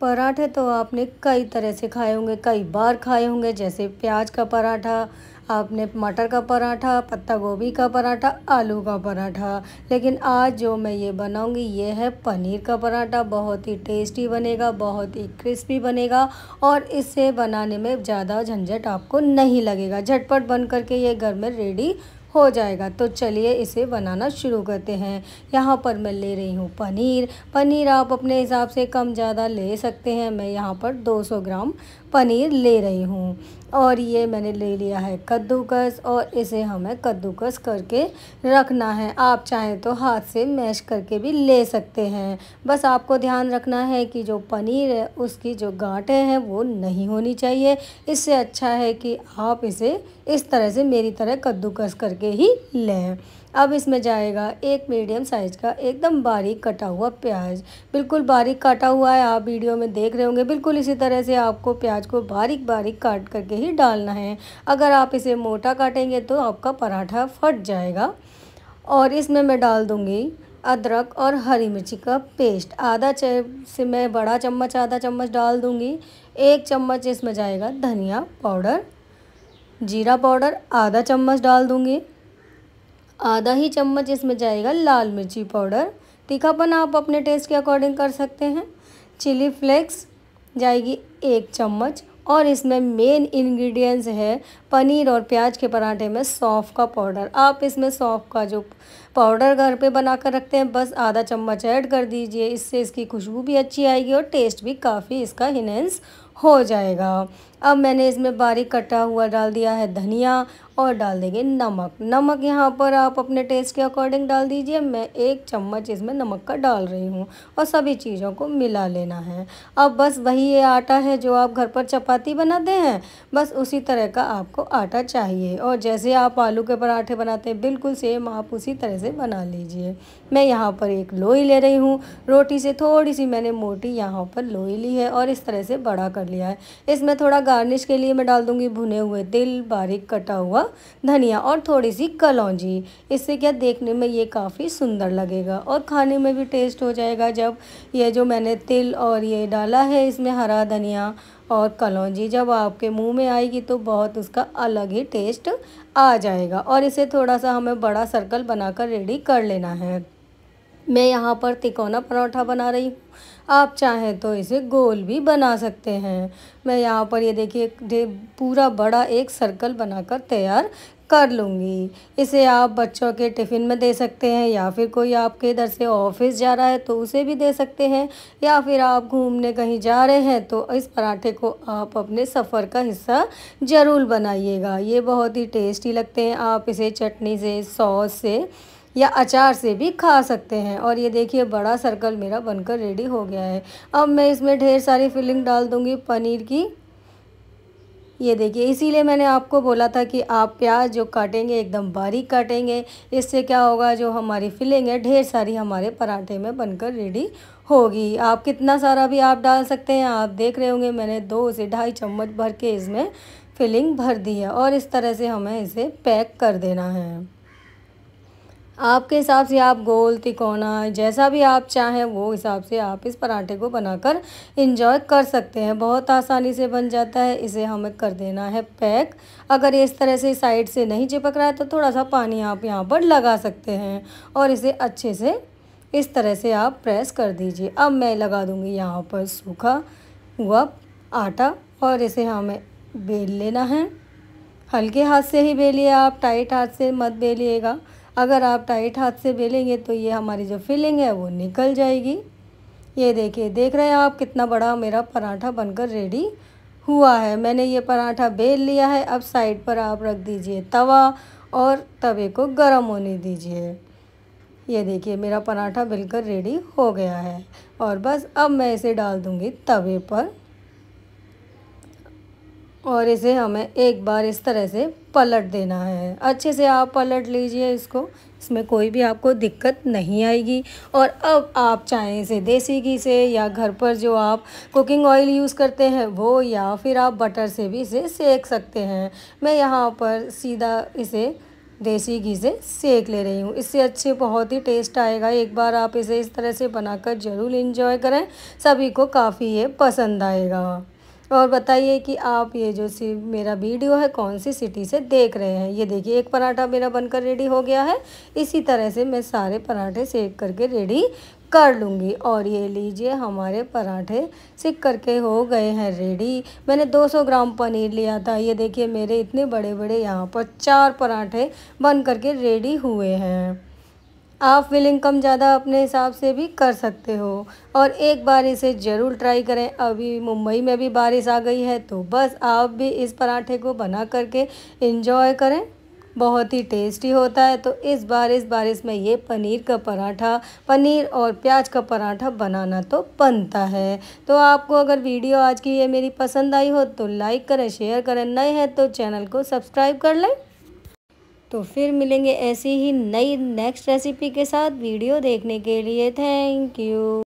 पराठे तो आपने कई तरह से खाए होंगे कई बार खाए होंगे जैसे प्याज का पराठा आपने मटर का पराठा पत्ता गोभी का पराठा आलू का पराठा लेकिन आज जो मैं ये बनाऊंगी ये है पनीर का पराठा बहुत ही टेस्टी बनेगा बहुत ही क्रिस्पी बनेगा और इसे बनाने में ज़्यादा झंझट आपको नहीं लगेगा झटपट बन करके ये घर में रेडी हो जाएगा तो चलिए इसे बनाना शुरू करते हैं यहाँ पर मैं ले रही हूँ पनीर पनीर आप अपने हिसाब से कम ज़्यादा ले सकते हैं मैं यहाँ पर 200 ग्राम पनीर ले रही हूँ और ये मैंने ले लिया है कद्दूकस और इसे हमें कद्दूकस करके रखना है आप चाहें तो हाथ से मैश करके भी ले सकते हैं बस आपको ध्यान रखना है कि जो पनीर है उसकी जो गांठें हैं वो नहीं होनी चाहिए इससे अच्छा है कि आप इसे इस तरह से मेरी तरह कद्दूकस करके ही लें अब इसमें जाएगा एक मीडियम साइज़ का एकदम बारीक कटा हुआ प्याज बिल्कुल बारीक काटा हुआ है आप वीडियो में देख रहे होंगे बिल्कुल इसी तरह से आपको प्याज को बारीक बारीक काट करके ही डालना है अगर आप इसे मोटा काटेंगे तो आपका पराठा फट जाएगा और इसमें मैं डाल दूँगी अदरक और हरी मिर्ची का पेस्ट आधा से मैं बड़ा चम्मच आधा चम्मच डाल दूँगी एक चम्मच इसमें जाएगा धनिया पाउडर जीरा पाउडर आधा चम्मच डाल दूँगी आधा ही चम्मच इसमें जाएगा लाल मिर्ची पाउडर तीखापन आप अपने टेस्ट के अकॉर्डिंग कर सकते हैं चिली फ्लेक्स जाएगी एक चम्मच और इसमें मेन इंग्रेडिएंट्स है पनीर और प्याज के पराठे में सौंफ का पाउडर आप इसमें सौंफ का जो पाउडर घर पे बना कर रखते हैं बस आधा चम्मच ऐड कर दीजिए इससे इसकी खुशबू भी अच्छी आएगी और टेस्ट भी काफ़ी इसका इनहेंस हो जाएगा अब मैंने इसमें बारीक कटा हुआ डाल दिया है धनिया और डाल देंगे नमक नमक यहाँ पर आप अपने टेस्ट के अकॉर्डिंग डाल दीजिए मैं एक चम्मच इसमें नमक का डाल रही हूँ और सभी चीज़ों को मिला लेना है अब बस वही ये आटा है जो आप घर पर चपाती बनाते हैं बस उसी तरह का आपको आटा चाहिए और जैसे आप आलू के पराठे बनाते हैं बिल्कुल सेम आप उसी तरह से बना लीजिए मैं यहाँ पर एक लोई ले रही हूँ रोटी से थोड़ी सी मैंने मोटी यहाँ पर लोई ली है और इस तरह से बड़ा कर लिया है इसमें थोड़ा गार्निश के लिए मैं डाल दूँगी भुने हुए दिल बारीक कटा हुआ धनिया और थोड़ी सी कलौजी इससे क्या देखने में ये काफ़ी सुंदर लगेगा और खाने में भी टेस्ट हो जाएगा जब ये जो मैंने तिल और ये डाला है इसमें हरा धनिया और कलौजी जब आपके मुंह में आएगी तो बहुत उसका अलग ही टेस्ट आ जाएगा और इसे थोड़ा सा हमें बड़ा सर्कल बनाकर रेडी कर लेना है मैं यहाँ पर तिकोना पराठा बना रही हूँ आप चाहें तो इसे गोल भी बना सकते हैं मैं यहाँ पर ये देखिए पूरा बड़ा एक सर्कल बनाकर तैयार कर लूँगी इसे आप बच्चों के टिफ़िन में दे सकते हैं या फिर कोई आपके इधर से ऑफिस जा रहा है तो उसे भी दे सकते हैं या फिर आप घूमने कहीं जा रहे हैं तो इस पराठे को आप अपने सफ़र का हिस्सा ज़रूर बनाइएगा ये बहुत ही टेस्टी लगते हैं आप इसे चटनी से सॉस से या अचार से भी खा सकते हैं और ये देखिए बड़ा सर्कल मेरा बनकर रेडी हो गया है अब मैं इसमें ढेर सारी फिलिंग डाल दूँगी पनीर की ये देखिए इसीलिए मैंने आपको बोला था कि आप प्याज जो काटेंगे एकदम बारीक काटेंगे इससे क्या होगा जो हमारी फिलिंग है ढेर सारी हमारे पराठे में बनकर रेडी होगी आप कितना सारा भी आप डाल सकते हैं आप देख रहे होंगे मैंने दो से ढाई चम्मच भर के इसमें फिलिंग भर दी है और इस तरह से हमें इसे पैक कर देना है आपके हिसाब से आप गोल तिकोना जैसा भी आप चाहें वो हिसाब से आप इस पराठे को बनाकर इंजॉय कर सकते हैं बहुत आसानी से बन जाता है इसे हमें कर देना है पैक अगर इस तरह से साइड से नहीं चिपक रहा है तो थोड़ा सा पानी आप यहाँ पर लगा सकते हैं और इसे अच्छे से इस तरह से आप प्रेस कर दीजिए अब मैं लगा दूँगी यहाँ पर सूखा हुआ आटा और इसे हमें बेल लेना है हल्के हाथ से ही बेलिए आप टाइट हाथ से मत बेलिएगा अगर आप टाइट हाथ से बेलेंगे तो ये हमारी जो फिलिंग है वो निकल जाएगी ये देखिए देख रहे हैं आप कितना बड़ा मेरा पराठा बनकर रेडी हुआ है मैंने ये पराठा बेल लिया है अब साइड पर आप रख दीजिए तवा और तवे को गर्म होने दीजिए ये देखिए मेरा पराठा बिल्कुल रेडी हो गया है और बस अब मैं इसे डाल दूँगी तवे पर और इसे हमें एक बार इस तरह से पलट देना है अच्छे से आप पलट लीजिए इसको इसमें कोई भी आपको दिक्कत नहीं आएगी और अब आप चाहें इसे देसी घी से या घर पर जो आप कुकिंग ऑयल यूज़ करते हैं वो या फिर आप बटर से भी इसे सेक सकते हैं मैं यहाँ पर सीधा इसे देसी घी से सेक ले रही हूँ इससे अच्छे बहुत ही टेस्ट आएगा एक बार आप इसे इस तरह से बनाकर ज़रूर इन्जॉय करें सभी को काफ़ी ये पसंद आएगा और बताइए कि आप ये जो सी मेरा वीडियो है कौन सी सिटी से देख रहे हैं ये देखिए एक पराठा मेरा बनकर रेडी हो गया है इसी तरह से मैं सारे पराठे सेक करके रेडी कर लूँगी और ये लीजिए हमारे पराठे सिक करके हो गए हैं रेडी मैंने 200 ग्राम पनीर लिया था ये देखिए मेरे इतने बड़े बड़े यहाँ पर चार पराठे बन करके रेडी हुए हैं आप विल कम ज़्यादा अपने हिसाब से भी कर सकते हो और एक बार इसे ज़रूर ट्राई करें अभी मुंबई में भी बारिश आ गई है तो बस आप भी इस पराठे को बना करके इन्जॉय करें बहुत ही टेस्टी होता है तो इस बार इस बारिश में ये पनीर का पराठा पनीर और प्याज का पराठा बनाना तो बनता है तो आपको अगर वीडियो आज की ये मेरी पसंद आई हो तो लाइक करें शेयर करें नए हैं तो चैनल को सब्सक्राइब कर लें तो फिर मिलेंगे ऐसी ही नई नेक्स्ट रेसिपी के साथ वीडियो देखने के लिए थैंक यू